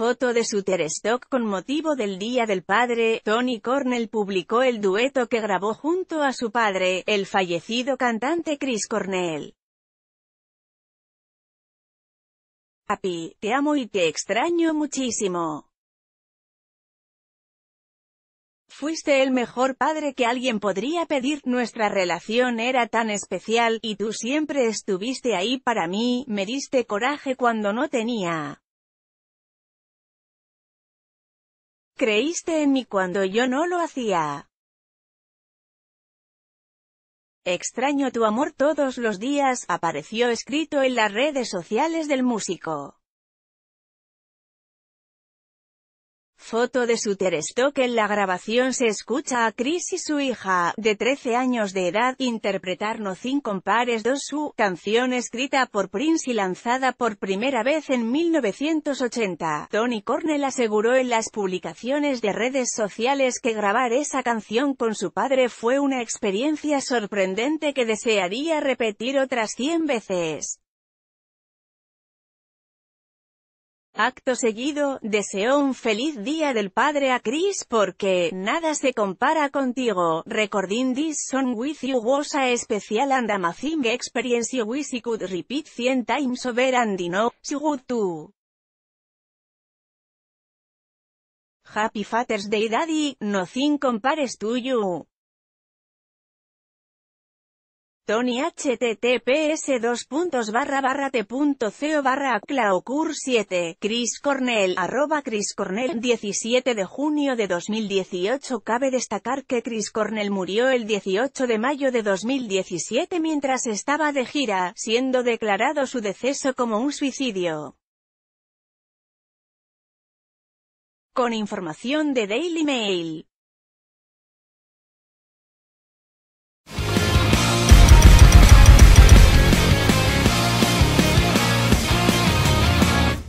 foto de su Terestock con motivo del Día del Padre, Tony Cornell publicó el dueto que grabó junto a su padre, el fallecido cantante Chris Cornell. Papi, te amo y te extraño muchísimo. Fuiste el mejor padre que alguien podría pedir, nuestra relación era tan especial, y tú siempre estuviste ahí para mí, me diste coraje cuando no tenía. Creíste en mí cuando yo no lo hacía. Extraño tu amor todos los días, apareció escrito en las redes sociales del músico. foto de su en la grabación se escucha a Chris y su hija, de 13 años de edad, interpretar sin Compares 2 su canción escrita por Prince y lanzada por primera vez en 1980. Tony Cornell aseguró en las publicaciones de redes sociales que grabar esa canción con su padre fue una experiencia sorprendente que desearía repetir otras 100 veces. Acto seguido, deseo un feliz día del padre a Chris porque, nada se compara contigo, recording this son with you was a special and amazing experience you wish you could repeat 100 times over and you know, would too. Happy Father's Day Daddy, No nothing compares to you. Tony https barra t.co barra 7 Chris Cornell arroba Chris Cornell 17 de junio de 2018 Cabe destacar que Chris Cornell murió el 18 de mayo de 2017 mientras estaba de gira, siendo declarado su deceso como un suicidio. Con información de Daily Mail